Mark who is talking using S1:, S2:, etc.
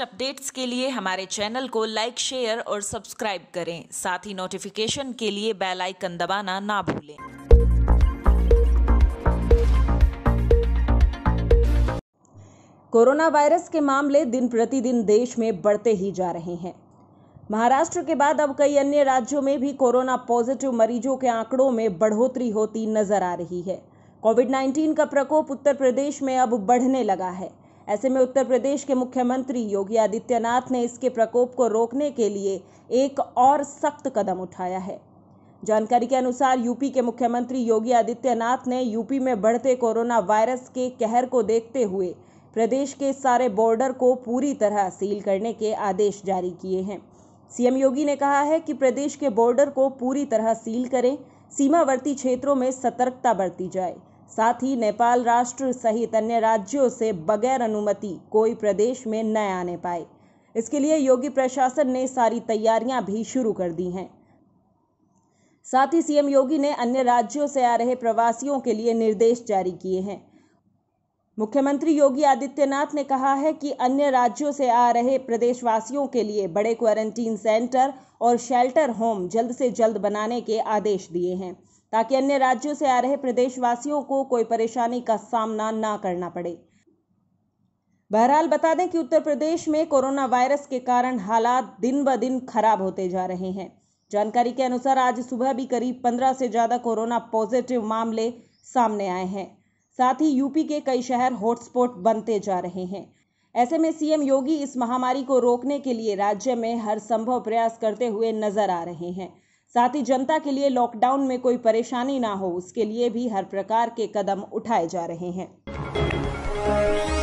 S1: latest updates के लिए हमारे चैनल को लाइक शेयर और सब्सक्राइब करें साथ ही नोटिफिकेशन के लिए बेल आइकन दबाना ना भूलें
S2: कोरोना वायरस के मामले दिन प्रतिदिन देश में बढ़ते ही जा रहे हैं महाराष्ट्र के बाद अब कई अन्य राज्यों में भी कोरोना पॉजिटिव मरीजों के आंकड़ों में बढ़ोतरी होती नजर आ रही है कोविड 19 का प्रकोप उत्तर प्रदेश में अब बढ़ने लगा है ऐसे में उत्तर प्रदेश के मुख्यमंत्री योगी आदित्यनाथ ने इसके प्रकोप को रोकने के लिए एक और सख्त कदम उठाया है जानकारी के अनुसार यूपी के मुख्यमंत्री योगी आदित्यनाथ ने यूपी में बढ़ते कोरोना वायरस के कहर को देखते हुए प्रदेश के सारे बॉर्डर को पूरी तरह सील करने के आदेश जारी किए हैं सीएम योगी ने कहा है कि प्रदेश के बॉर्डर को पूरी तरह सील करें सीमावर्ती क्षेत्रों में सतर्कता बरती जाए साथ ही नेपाल राष्ट्र सहित अन्य राज्यों से बगैर अनुमति कोई प्रदेश में न आने पाए इसके लिए योगी प्रशासन ने सारी तैयारियां भी शुरू कर दी हैं साथ ही सीएम योगी ने अन्य राज्यों से आ रहे प्रवासियों के लिए निर्देश जारी किए हैं मुख्यमंत्री योगी आदित्यनाथ ने कहा है कि अन्य राज्यों से आ रहे प्रदेशवासियों के लिए बड़े क्वारंटीन सेंटर और शेल्टर होम जल्द से जल्द बनाने के आदेश दिए हैं ताकि अन्य राज्यों से आ रहे प्रदेशवासियों को कोई परेशानी का सामना ना करना पड़े बहरहाल बता दें कि उत्तर प्रदेश में कोरोना वायरस के कारण हालात दिन ब दिन खराब होते जा रहे हैं जानकारी के अनुसार आज सुबह भी करीब पंद्रह से ज्यादा कोरोना पॉजिटिव मामले सामने आए हैं साथ ही यूपी के कई शहर हॉटस्पॉट बनते जा रहे हैं ऐसे में सीएम योगी इस महामारी को रोकने के लिए राज्य में हर संभव प्रयास करते हुए नजर आ रहे हैं साथ ही जनता के लिए लॉकडाउन में कोई परेशानी ना हो उसके लिए भी हर प्रकार के कदम उठाए जा रहे हैं